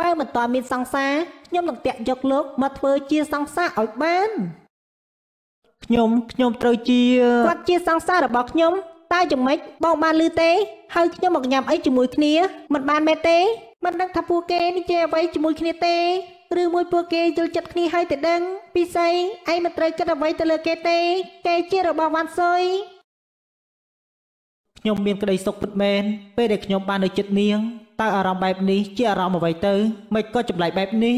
បើមិនតមានសង្សារខ្ញុំនឹងតាក់យកលោកមកធ្វើជាសង្សារឲ្យបានខ្ញុំខ្ញុំត្រូវជាគាត់ជាសង្សាររបស់ខ្ញុំតែយ៉ាងម៉េចបងបានលឺទេហើយខ្ញុំមកញ៉ាំអីជាមួយគ្នាមិនបានមែនទេ មិនដឹងថាពួកគេនិយាយអ្វីជាមួយគ្នាទេឬមួយពួកគេយល់ចិត្តគ្នាហើយទៅដឹងពិសីឯងមិនត្រូវគិតអ្វីទៅលើគេទេគេជារបស់វ៉ាន់សុយខ្ញុំមានក្តីសុខពិតមែនពេលដែលខ្ញុំបាននៅចិត្តនាងតើអារម្មណ៍បែបនេះជាអារម្មណ៍អ្វីទៅមិនក៏ចម្លែកបែបនេះ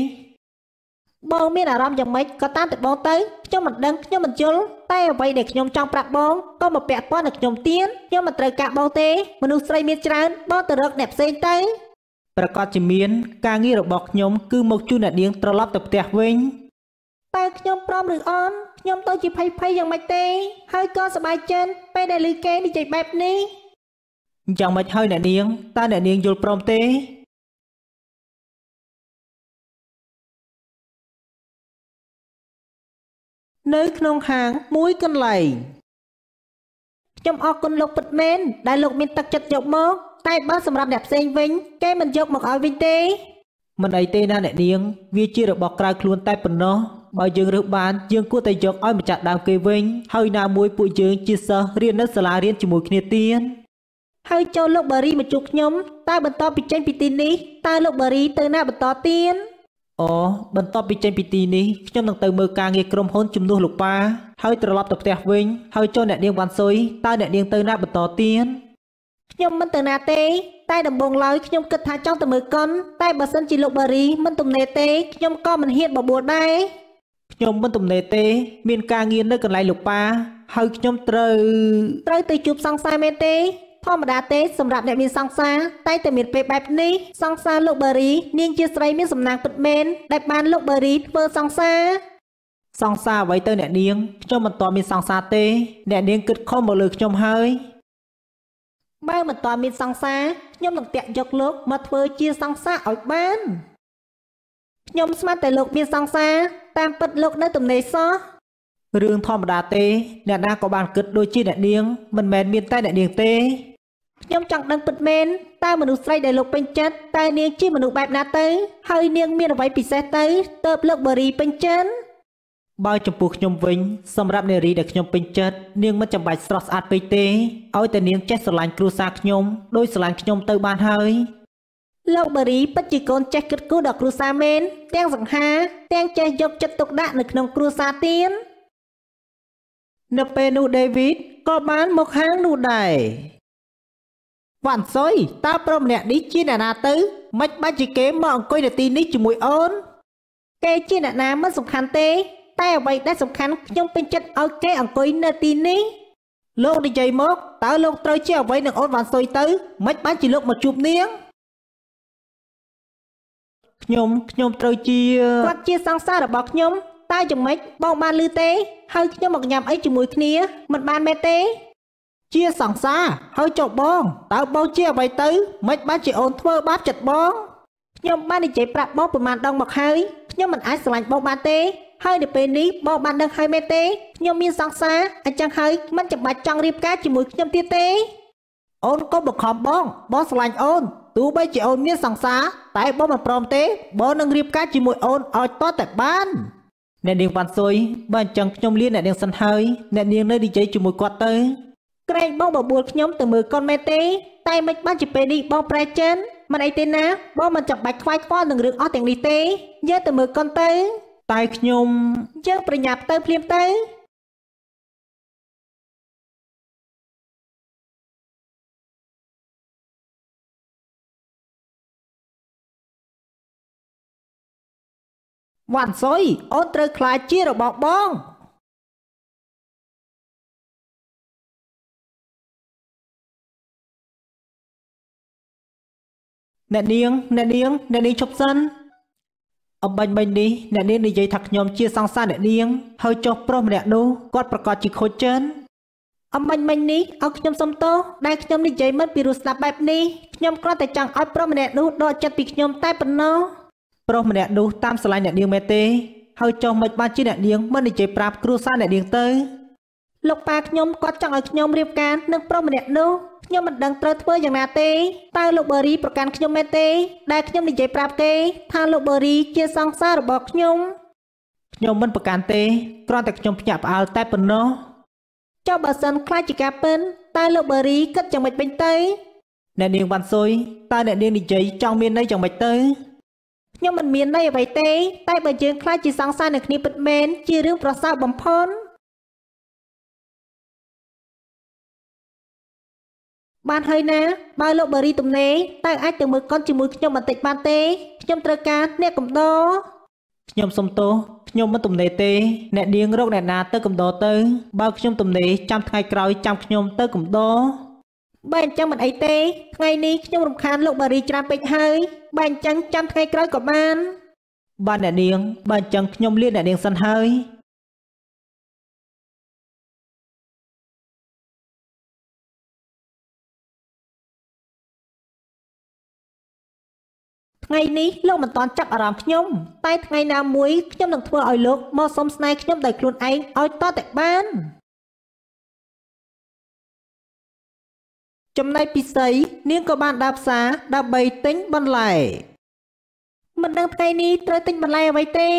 បងមានអារម្មណ៍យ៉ាងម៉េចក៏តាមតែបងទៅខ្ញុំមិនដឹងខ្ញុំមិនយល់តែអ្វីដែលខ្ញុំចង់ប្រាប់បងក៏មកពាក់ព័ន្ធនឹងខ្ញុំទៀតខ្ញុំមិនត្រូវការបងទេមនុស្សស្រីមានច្រើនបងទៅរកអ្នកផ្សេងទៅប្រកាសជាមាន ការងាររបស់ខ្ញុំគឺមកជួលអ្នកនាងត្រឡប់ទៅផ្ទះវិញតើខ្ញុំព្រមឬអន់ខ្ញុំទៅជាភ័យភ័យយ៉ាងម៉េចទេ ហើយក៏សบายចិត្តពេលដែលឮគេនិយាយបែបនេះយ៉ាងម៉េចហើយអ្នកនាងតើអ្នកនាងយល់ព្រមទេនៅក្នុងខាង មួយកន្លែងខ្ញុំអរគុណលោកពិតមែនដែលលោកមានទឹកចិត្តយកមកតែបើសម្រាប់អ្នកផ្សេង វិញគេមិនយកមកឲ្យវិញទេមិនអីទេណាអ្នកនាង វាជារបស់ក្រៅខ្លួនតែប៉ុណ្ណោះបើយើងរើសបានយើងគួរតែយកឲ្យម្ចាស់ដើមគេវិញហើយណាមួយពួកយើងជាសិស្សរៀននៅសាលារៀនជាមួយគ្នាទៀតហើយចូលលោកបារីមកជួបខ្ញុំតើបន្តពីចេញ ពីទីនេះតើលោកបារី ទៅណាបន្តទៀតអូបន្តពីចេញពីទីនេះខ្ញុំនឹងទៅមើលការងារក្រុមហ៊ុនជំនួសលោកប៉ាហើយ ត្រឡប់ទៅផ្ទះវិញហើយចូលអ្នកនាងវ៉ាន់សុយតើអ្នកនាងទៅណាបន្តទៀតខ្ញុំមិនទៅណាទេ តែដំបងឡើយខ្ញុំគិតថាចង់ទៅមើលកុនតែបើសិនជាលោកបារី មិនទំនេរទេខ្ញុំក៏មិនហ៊ានបបួលដែរខ្ញុំមិនទំនេរទេ មានការងារនៅកន្លែងលោកប៉ាហើយខ្ញុំត្រូវត្រូវទៅជួបសង្សារមែនទេធម្មតាទេសម្រាប់អ្នកមានសង្សារតែតែមានពេលបែបនេះសង្សារលោកបារី នាងជាស្រីមានសំណាងពិតមែនដែល បានលោកបារីធ្វើសង្សារសង្សារអ្វីទៅអ្នកនាងខ្ញុំមិនទាន់មានសង្សារទេអ្នកនាងគិតខំមកលើខ្ញុំហើយបើមិនទាន់មានសង្សារខ្ញុំនឹងតាក់យកលោកមកធ្វើ ជាសង្សារឲ្យបានខ្ញុំស្មានតែលោក មានសង្សារតាមពិតលោកនៅទំនេរសោះរឿងធម្មតាទេអ្នកណាក៏បានគិតដូចជាអ្នកនាងមិនមែនមាន តែអ្នកនាងទេខ្ញុំចង់ដឹងពិតមែនតើមនុស្សស្រីដែលលោកពេញចិត្តតើនាងជាមនុស្សបែបណាទៅហើយនាងមានអ្វីពិសេសទៅទៅលោកបារីពេញចិត្តបើចំពោះខ្ញុំវិញសម្រាប់នារីដែលខ្ញុំពេញចិត្តនាងមិនចាំបាច់ស្រស់ស្អាតពេកទេឲ្យតែនាងចេះស្រឡាញ់គ្រួសារខ្ញុំដោយស្រឡាញ់ខ្ញុំទៅបានហើយលោកបារីពិតជាកូនចេះគិតគូរដល់គ្រួសារមែនទាំងសង្ហា ទាំងចេះយកចិត្តទុកដាក់នៅក្នុងគ្រួសារទៀតនៅពេលនោះដេវីតក៏បានមកហាងនោះដែរវ៉ាន់សុយតើប្រុសម្នាក់នេះជាអ្នកណាទៅមិនបាច់ជាគេមកអង្គុយនៅទីនេះជាមួយអូនគេជាអ្នកណាមិនសំខាន់ទេតែអ្វីដែលសំខាន់ខ្ញុំពេញចិត្តឲ្យគេអង្គុយនៅទីនេះលោកនិយាយមកតើលោកត្រូវជាអ្វីនឹងអូនវ៉ាន់សុយទៅមិនបាច់ជាលោកមកជួបនាងខ្ញុំខ្ញុំត្រូវជាគាត់ជាសង្សាររបស់ខ្ញុំតើយ៉ាងម៉េចបងបានឮទេហើយខ្ញុំមកញ៉ាំអីជាមួយគ្នា មិនបានមែនទេជាសង្សារហើយចុះបងតើបងជាអ្វីទៅមិនបានជាអូនធ្វើបាបចិត្តបងខ្ញុំបាននិយាយប្រាប់បងប្រមាណដងមកហើយខ្ញុំមិនអាចស្រឡាញ់បងបានទេ ហើយនៅពេលនេះបងបានដឹងហើយមែនទេខ្ញុំមានសង្សារអញ្ចឹងហើយ មិនចាំបាច់ចង់រៀបការជាមួយខ្ញុំទៀតទេ អូនក៏បង្ខំបងបងស្រឡាញ់អូនទោះបីជាអូនមានសង្សារតែបងមិនព្រមទេបងនឹងរៀបការជាមួយអូនឲ្យតតែបានអ្នកនាងវ៉ាន់ស៊ុយបើអញ្ចឹងខ្ញុំលៀនអ្នកនាងសិនហើយអ្នកនាងនៅនិយាយជាមួយគាត់ទៅក្រែងបងបបួលខ្ញុំទៅមើលកូនមែនទេ តែមិនបានជាពេលនេះបងប្រែចិនមិនអីទេណាបងមិនចាំបាច់ខ្វាយខ្វល់នឹងរឿងអស់ទាំងនេះទេយើងទៅមើលកូនទៅតែខ្ញុំ យើងប្រញាប់ទៅ ភ្លាមទៅវ៉ាន់សុយអូនត្រូវខ្លាចជារបស់បងអ្នកនាងអ្នកនាងអ្នកនាងឈប់សិនអបាញ់បាញ់នេះអ្នកនាងនិយាយថាខ្ញុំជាសង្សារអ្នកនាងហើយចុះប្រុសម្នាក់នោះគាត់ប្រកាសជាខូចចិនអបាញ់បាញ់នេះឲ្យខ្ញុំសុំទោសដែលខ្ញុំនិយាយមិនពីរសស្ដាប់បែបនេះខ្ញុំគ្រាន់តែចង់ឲ្យប្រុសម្នាក់នោះដកចិត្តពីខ្ញុំតែប៉ុណ្ណោះប្រុសម្នាក់នោះតាមស្រឡាញ់អ្នកនាងមែនទេហើយចុះមិនបានជាអ្នកនាងមិននិយាយប្រាប់គ្រួសារអ្នកនាងទៅលោកប៉ាខ្ញុំគាត់ចង់ឲ្យខ្ញុំរៀបការនឹងប្រុសម្នាក់នោះខ្ញុំមិនដឹងត្រូវធ្វើយ៉ាងណាទេតើលោកបេរីប្រកាន់ខ្ញុំមែនទេដែលខ្ញុំនិយាយប្រាប់គេថាលោកបេរីជាសង្សាររបស់ខ្ញុំខ្ញុំមិនប្រកាន់ទេគ្រាន់តែខ្ញុំភ្ញាក់ផ្អើលតែប៉ុណ្ណោះចុះបើសិនខ្លាចជាការពិនតើលោកបេរីគិតយ៉ាងម៉េចវិញទៅអ្នកនាងវ៉ាន់ស៊ុយតើអ្នកនាងនិយាយចង់មានន័យយ៉ាងម៉េចទៅខ្ញុំមិនមានន័យអ្វីទេតែបើយើងខ្លាចជាសង្សារនឹងគ្នាពិតមែនជារឿងប្រសើរបំផុតបានហើយណាបើលោកបារីទំនេរតើអាចទៅមើលកុនជាមួយខ្ញុំបន្តិចបានទេខ្ញុំត្រូវការអ្នកកំដរខ្ញុំសុំទោសខ្ញុំមិនទំនេរទេអ្នកនាងរកអ្នកណា ទៅកំដរទៅបើខ្ញុំទំនេរចាំថ្ងៃក្រោយចាំខ្ញុំទៅកំដរបែរអញ្ចឹងមិនអីទេថ្ងៃនេះខ្ញុំរំខានលោកបារីច្រើនពេកហើយបែរអញ្ចឹងចាំថ្ងៃក្រោយក៏បានបានអ្នកនាងបើអញ្ចឹងខ្ញុំលាអ្នកនាងសិនហើយថ្ងៃនេះលោកមិនតន់ចាប់អារម្មណ៍ខ្ញុំតែថ្ងៃណាមួយខ្ញុំនឹងធ្វើឲ្យលោកមកសុំស្នេហ៍ខ្ញុំដោយខ្លួនឯងឲ្យតតែបានចំណែកពិសីនាងក៏បានដើរផ្សារដើម្បីទិញបន្លែមិនដឹងថ្ងៃនេះត្រូវទិញបន្លែអ្វីទេ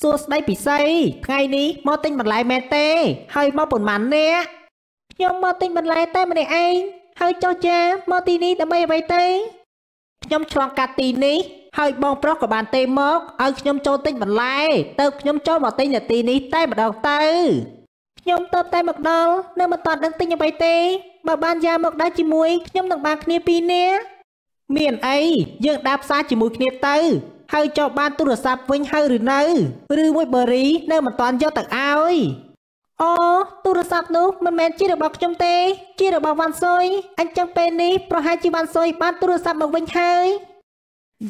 សួស្ដីពិសីថ្ងៃនេះមកទិញបន្លែមែនទេ ហើយមកប៉ុន្មានអ្នកខ្ញុំមកទិញបន្លែ តែម្នាក់ឯងហើយចុះចាមកទីនេះដើម្បីអ្វីទេខ្ញុំឆ្លងកាត់ទីនេះហើយ បង ប្រុសក៏បានទេមកឲ្យខ្ញុំចូលទិញបន្លែទៅខ្ញុំចូលមកទិញនៅទីនេះតែម្ដងទៅខ្ញុំទៅតែមកដល់នៅមិនតាន់ដឹងទិញអ្វីទេបើបានយ៉ាមកដែរជាមួយខ្ញុំនឹងបានគ្នាពីរនាក់មានអីយើងដើរផ្សារជាមួយគ្នាទៅហើយចុះបានទូរស័ព្ទវិញហើយឬនៅឬមួយបេរី នៅមិនតាន់យកទៅឲ្យអូទូរស័ព្ទនោះមិនមែនជារបស់ខ្ញុំទេ ជារបស់វ៉ាន់ស៊ុយអញ្ចឹងពេលនេះប្រហែលជាវ៉ាន់ស៊ុយបានទូរស័ព្ទមកវិញហើយ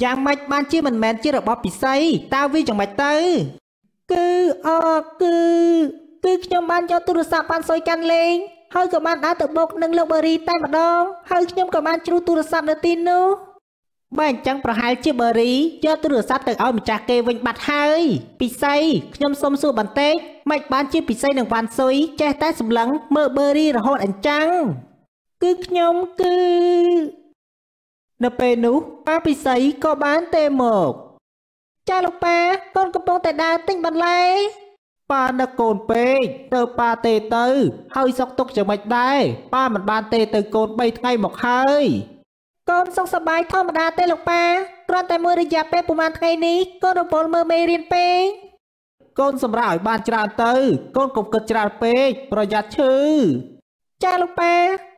យ៉ាងម៉េចបាន ជាមិនមែនជារបស់ពិសីតើវាយ៉ាងម៉េចទៅគឺអគឺគឺខ្ញុំបានយកទូរស័ព្ទវ៉ាន់ស៊ុយកាន់លេងហើយក៏បានដើរទៅបុកនឹងលោកបេរីតែម្ដង ហើយខ្ញុំក៏បានជ្រូទូរស័ព្ទនៅទីនោះបើអញ្ចឹងប្រហែលជាបេរីយកទូរស័ព្ទទៅឲ្យម្ចាស់គេវិញបាត់ហើយពិសីខ្ញុំសុំសួរបន្តិចមិនបានជាពិសីនឹងវ៉ាន់ស៊ុយចេះតែសម្លឹងមើលបេរីរហូតអញ្ចឹងគឺខ្ញុំគឺនៅពេលនោះប៉ាពិសីក៏បានទេមកចាលោកប៉ាកូនកំពុងតែដើរទិញបន្លែប៉ាដឹកកូនពេកទៅប៉ាទេទៅហើយសោកទុកយ៉ាងម៉េចដែរប៉ាមិនបានទេទៅ កូន3ថ្ងៃមកហើយកូនសុខសប្បាយធម្មតាទេលោកប៉ាគ្រាន់តែមួយរយៈពេលប្រហែលថ្ងៃនេះកូនរវល់មើលមេរៀនពេកកូនសម្រាប់ឲ្យបានច្រើនទៅ កូនកុំគិតច្រើនពេកប្រយ័ត្នឈឺចាលោកប៉ា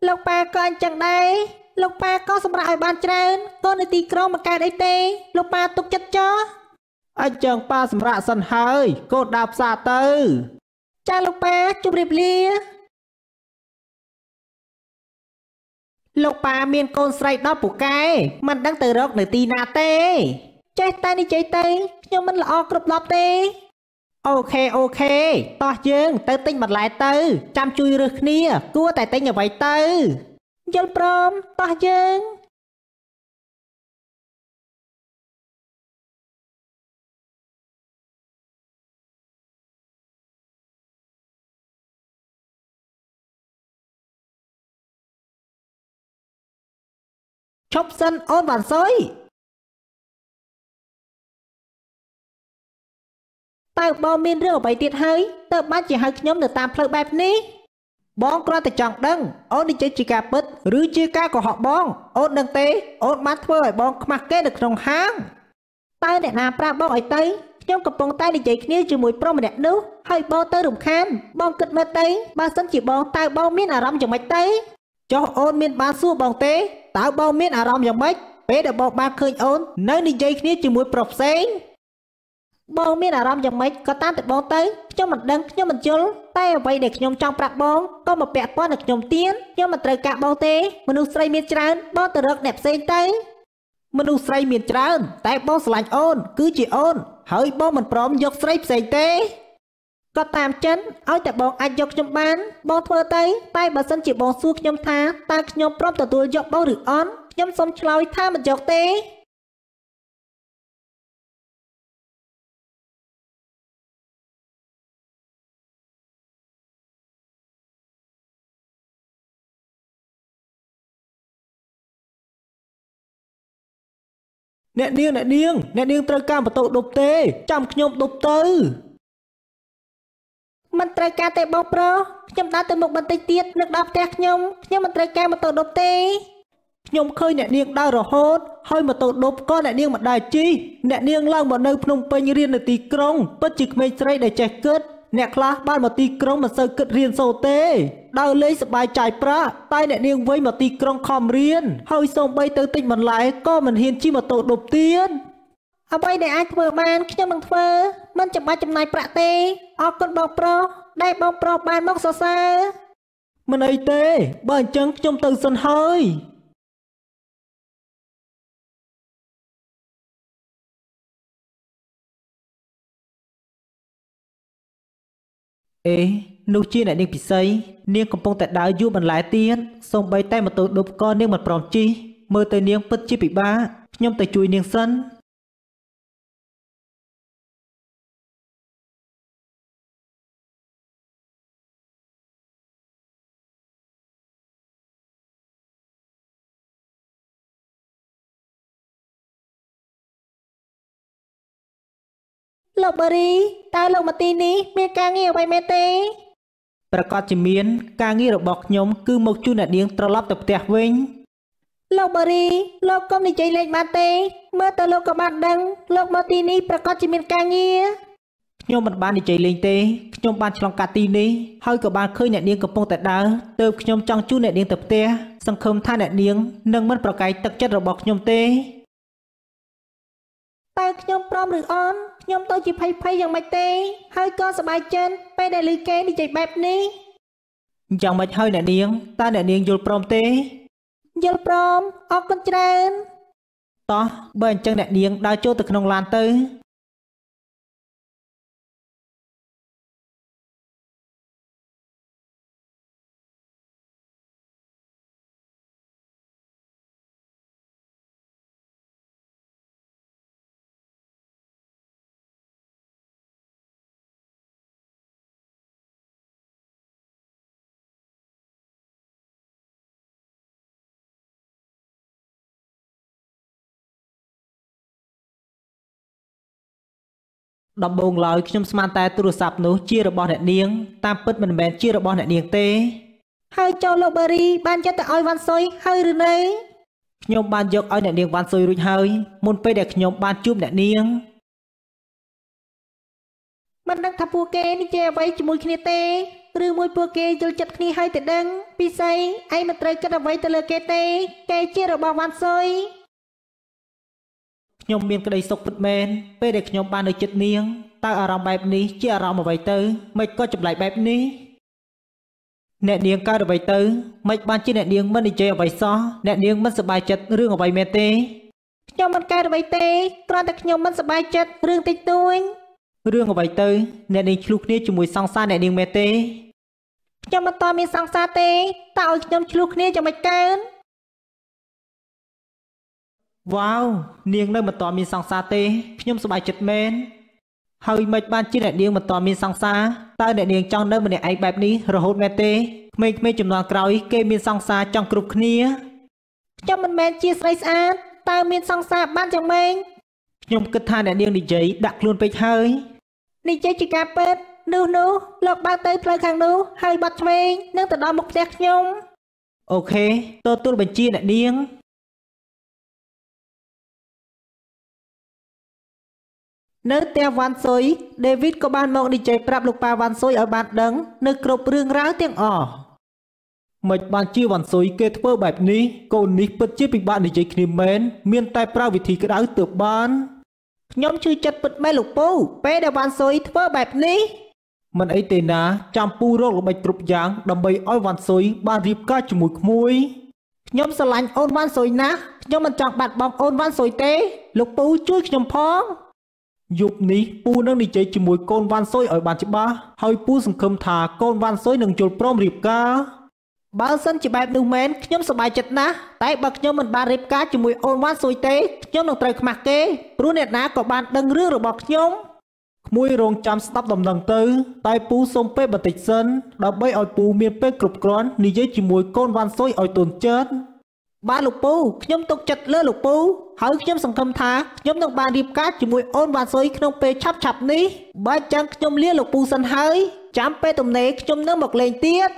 លោកប៉ាក៏អញ្ចឹងដែរលោកប៉ាក៏សម្រាប់ឲ្យបានច្រើនកូននៅទីក្រុងមកកើតអីទេ លោកប៉ាទុកចិត្តចោះអញ្ចឹងប៉ាសម្រាប់សិនហើយ កូនដើរផ្សារទៅ ចាលោកប៉ាជម្រាបលាលោកប៉ាមានកូនស្រីដល់ពូកែមិនដឹងទៅរក នៅទីណាទេ ចេះតែនិយាយទៅខ្ញុំមិនល្អគ្រប់ដប់ទេអូខេអូខេតោះយើងទៅទិញបន្លែទៅចាំជួយរើសគ្នា គួរតែទិញអ្វីទៅយល់ព្រមតោះយើងប់សិនអូនវ៉ាន់សុយតើបងមានរឿងអ្វីទៀតហើយតើបាច់ជាហៅខ្ញុំទៅតាមផ្លូវបែបនេះបងគ្រាន់តែចង់ដឹង អូននិយាយជាការពិត ឬ ជាការកុហកបង អូនដឹងទេអូនបានធ្វើឲ្យបងខ្មាស់គេនៅក្នុងហាងតើអ្នកណាប្រាប់បងឲ្យទៅខ្ញុំកំពុងតែនិយាយគ្នាជាមួយប្រុសម្នាក់នោះហើយបងទៅរំខាន បង គិតមើលទៅបើសិនជាបងតើបង មានអារម្មណ៍យ៉ាងម៉េចទៅចុះអូនមានបានសួរបងទេតើបងមានអារម្មណ៍យ៉ាងម៉េចពេលដែលបងបានឃើញអូននៅនិយាយគ្នាជាមួយប្រុសផ្សេងបងមានអារម្មណ៍យ៉ាងម៉េចក៏តាមតែបងទៅខ្ញុំមិនដឹងខ្ញុំមិនជល់តែអ្វីដែលខ្ញុំចង់ប្រាប់បងក៏មកពាក់ព័ន្ធនឹងខ្ញុំទៀតខ្ញុំមិនត្រូវការបងទេមនុស្សស្រីមានច្រើនបងទៅរកអ្នកផ្សេងទៅមនុស្សស្រីមានច្រើនតែបងស្រឡាញ់អូនគឺជាអូនហើយបងមិនព្រមយកស្រីផ្សេងទេគាត់តាមចិនឲ្យតែបងអាចយកខ្ញុំបានបងធ្វើទៅតែបើសិនជាបងសួរខ្ញុំថាតើខ្ញុំព្រមទទួលយកបងឬអត់ខ្ញុំសូមឆ្លើយថាមិនយកទេអ្នកនាងអ្នកនាងអ្នកនាងត្រូវការបន្ទោដប់ទេចាំខ្ញុំដប់ទៅមិនត្រូវការទេបងប្រុសខ្ញុំដើរទៅមុខបន្តិចទៀតនឹងដល់ផ្ទះខ្ញុំខ្ញុំមិនត្រូវការម៉ូតូដប់ទេខ្ញុំឃើញអ្នកនាងដើររហូតហើយម៉ូតូដប់ក៏អ្នកនាងមិនដែរជិះអ្នកនាងឡើងមកនៅភ្នំពេញរៀននៅទីក្រុងពិតជាក្មេងស្រីដែលចេះគិតអ្នកខ្លះបានមកទីក្រុងមិនសូវគិតរៀនសូត្រទេដើរលេងសប្បាយចាយប្រាក់តែអ្នកនាងវិញមកទីក្រុងខំរៀន ហើយសូម្បីទៅទិញបន្លែក៏មិនហ៊ានជិះម៉ូតូដប់ទៀតអ្វីដែលអាចធ្វើបានខ្ញុំនឹងធ្វើមិនចាំបាច់ចំណាយប្រាក់ទេអរគុណបងប្រុសដែលបងប្រុសបានមកសរសើរមិនអីទេបើអញ្ចឹងខ្ញុំទៅសិនហើយអេនោះជាអ្នកនាងពិសីនាងកំពុងតែដើរយូរបន្លែទៀតសូម្បីតែម៉ូតូឌុបក៏នាងមិនព្រមជិះមើលទៅនាងពិតជាពិបាកខ្ញុំទៅជួយនាងសិនលោកបារីតើលោកមកទីនេះមាន ការងារអ្វីមែនទេប្រកាសជាមានការងាររបស់ខ្ញុំគឺមកជួនអ្នកនាងត្រឡប់ទៅផ្ទះវិញលោកបារីលោកកុំនិយាយលេងបានទេមើលតើលោកក៏បានដឹងលោកមកទីនេះប្រកាសជាមានការងារខ្ញុំមិនបាននិយាយលេងទេខ្ញុំបានឆ្លងកាត់ទីនេះហើយក៏បានឃើញអ្នកនាងកំពុងតែដើរទៅខ្ញុំចង់ជួនអ្នកនាងទៅផ្ទះសង្ឃឹមថាអ្នកនាងនឹងមិនប្រកែកទឹកចិត្តរបស់ខ្ញុំទេតើខ្ញុំព្រមឬអត់ខ្ញុំទៅជាភ័យភ័យយ៉ាងម៉េចទេហើយក៏សប្បាយចិត្តពេលដែលឮគេនិយាយបែបនេះយ៉ាងម៉េចហើយអ្នកនាងតើអ្នកនាងយល់ព្រមទេយល់ព្រមអរគុណច្រើនតោះបើអញ្ចឹងអ្នកនាងដើរចូលទៅក្នុងឡានទៅដំបូងឡើយខ្ញុំស្មានតែទូរស័ព្ទនោះជារបស់អ្នកនាងតាមពិតមិនមែនជារបស់អ្នកនាងទេ ហើយចូលលោកបារីបានចិត្តទៅឲ្យវ៉ាន់សុយហើយឬនៅខ្ញុំបានយកឲ្យអ្នកនាងវ៉ាន់សុយរួចហើយមុនពេលដែលខ្ញុំបានជួបអ្នកនាងមិនដឹងថាពួកគេនិយាយអ្វីជាមួយ គ្នាទេឬមួយពួកគេយល់ចិត្តគ្នាហើយទៅដឹងពិសីឯងមិនត្រូវគិតអ្វីទៅលើ គេទេគេជារបស់វ៉ាន់សុយខ្ញុំមានក្តីសុខពិតមែនពេលដែលខ្ញុំបាននៅចិត្តនាងតើអារម្មណ៍បែបនេះជាអារម្មណ៍អ្វីទៅមិនក៏ចម្លែកបែបនេះអ្នកនាងកើតអ្វីទៅមិនបានជាអ្នកនាងមិននិយាយអ្វីសោះអ្នកនាងមិនសប្បាយចិត្តរឿងអ្វីមែនទេខ្ញុំមិនកើតអ្វីទេគ្រាន់តែខ្ញុំមិនសប្បាយចិត្តរឿងតិចតួចរឿងអ្វីទៅអ្នកនាងឆ្លុះគ្នាជាមួយសង្សារអ្នកនាងមែនទេខ្ញុំមិនតមានសង្សារទេតើឲ្យខ្ញុំឆ្លុះគ្នាយ៉ាងម៉េចកើនវ៉ាវនាងនៅមិនទាន់មានសង្សារទេខ្ញុំសប្បាយចិត្តមែនហើយមិនបានជាអ្នកនាងមិនទាន់មានសង្សារតើអ្នកនាងចង់នៅម្នាក់ឯងបែបនេះរហូតមែនទេក្មេងៗចំនួនក្រោយ គេមានសង្សារចង់គ្រប់គ្នាខ្ញុំមិនមែនជាស្រីស្អាតតើមានសង្សារបានយ៉ាងម៉េចខ្ញុំគិតថាអ្នកនាងនិយាយដាក់ខ្លួន ពេកហើយនិយាយជាការពិតនោះនោះលោកបើកទៅផ្លូវខាងនោះហើយបាត់ឆ្វេងនឹងទៅដល់មុខផ្ទះខ្ញុំអូខេទទួលបញ្ជាអ្នកនាងនៅផ្ទះវ៉ាន់ស៊ុយដេវីតក៏បានមកនិយាយប្រាប់លោកប៉ាវ៉ាន់ស៊ុយឲ្យបានដឹងនៅគ្រប់រឿងរ៉ាវទាំងអស់មិនបានជាវ៉ាន់ស៊ុយគេធ្វើបែប នេះកូននេះពិតជាពិបាកនិយាយគ្នាមែនមានតែប្រើវិធីក្តៅទើបបានខ្ញុំជឿចិត្តពិតមែនលោកពូ ពេលដែលវ៉ាន់ស៊ុយធ្វើបែបនេះមិនអីទេណាចាំពូរកល្បិចគ្រប់យ៉ាងដើម្បីឲ្យវ៉ាន់ស៊ុយបានរៀបការជាមួយក្មួយខ្ញុំស្រឡាញ់អូនវ៉ាន់ស៊ុយណាស់ខ្ញុំមិនចង់បាត់បង់អូនវ៉ាន់ស៊ុយទេលោកពូជួយខ្ញុំផងយប់នេះពូនឹងនិយាយជាមួយកូនវ៉ាន់ស៊ុយឲ្យបានច្បាស់ហើយពូសង្ឃឹមថាកូនវ៉ាន់ស៊ុយនឹងយល់ព្រមរៀបការបើសិនជាបែបនោះមែនខ្ញុំសប្បាយចិត្តណាស់តែបើខ្ញុំមិនបានរៀបការជាមួយអូនវ៉ាន់ស៊ុយទេខ្ញុំនឹងត្រូវខ្មាស់គេព្រោះអ្នកណាក៏បានដឹងរឿងរបស់ខ្ញុំក្មួយរងចាំស្ដាប់ដំណឹងទៅតែពូសុំពេលបន្តិចសិនដើម្បីឲ្យពូ មានពេលគ្រប់គ្រាន់និយាយជាមួយកូនវ៉ាន់ស៊ុយឲ្យទន់ចិត្តបាទលោកពូខ្ញុំទុកចិត្តលើលោកពូហើយខ្ញុំសង្ឃឹមថាខ្ញុំនឹងបានរៀបការជាមួយអូនវ៉ាសុយក្នុងពេលឆាប់ៗនេះបើចឹងខ្ញុំលាលោកពូសិនហើយ ចាំពេលទំនេរខ្ញុំនឹងមកលេងទៀត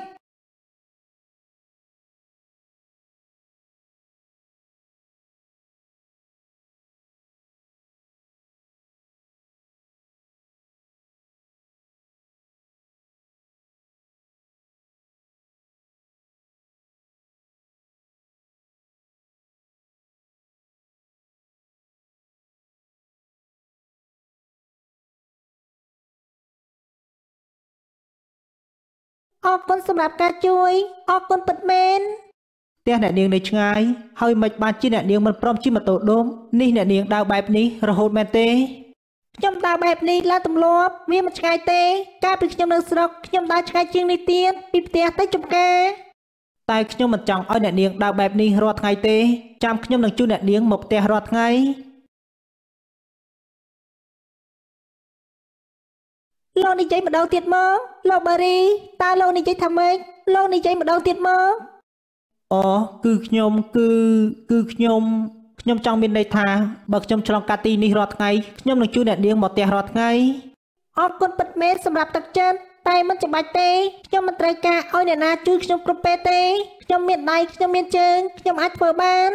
អរគុណសម្រាប់ការជួយអរគុណពិតមែនផ្ទះអ្នកនាងនៅឆ្ងាយហើយមិនបានជាអ្នកនាងមិនព្រមជិះម៉ូតូដុំនេះអ្នកនាងដើរបែបនេះរហូតមែនទេខ្ញុំដើរបែបនេះឡើងទម្លាប់វាមិនឆ្ងាយទេកាលពីខ្ញុំនៅស្រុកខ្ញុំដើរឆ្ងាយជាងនេះទៀតពីផ្ទះទៅចំការតែខ្ញុំមិនចង់ឲ្យអ្នកនាងដើរបែបនេះរាល់ថ្ងៃទេចាំខ្ញុំនឹងជួលអ្នកនាងមកផ្ទះរាល់ថ្ងៃលោក និយាយម្ដងទៀតមកលោកបារីតើលោកនិយាយថាម៉េចលោកនិយាយម្ដងទៀតមកអូគឺខ្ញុំគឺគឺខ្ញុំខ្ញុំចង់មានន័យថាបើខ្ញុំឆ្លងកាត់ទីនេះរាល់ថ្ងៃខ្ញុំនឹងជួយអ្នកនាងមកផ្ទះរាល់ថ្ងៃអរគុណពិតមែនសម្រាប់ទឹកចិត្តតែមិនចាំបាច់ទេខ្ញុំមិនត្រូវការឲ្យអ្នកណាជួយខ្ញុំគ្រប់ពេលទេខ្ញុំមានដៃខ្ញុំមានជើងខ្ញុំអាចធ្វើបាន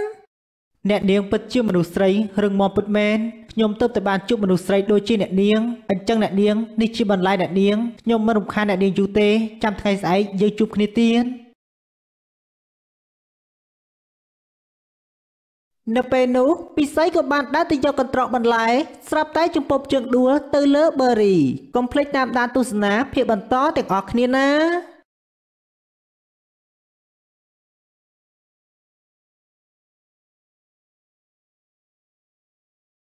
អ្នកនាងពិតជាមនុស្សស្រីរឹងមាំពិតមែនខ្ញុំទៅតែបានជួបមនុស្សស្រីដូចជាអ្នកនាងអញ្ចឹងអ្នកនាងនេះជាបន្លែអ្នកនាងខ្ញុំមិនរំខានអ្នកនាងយូរទេចាំថ្ងៃស្អែកយើងជួបគ្នាទៀតនៅពេលនោះពិសីក៏បានដើរទៅយកកន្ត្រកបន្លែស្រាប់តែចំពប់ជើងដួល ទៅលើបឺរីកុំភ្លេចតាមដានទស្សនាភាពបន្តទាំងអស់គ្នាណា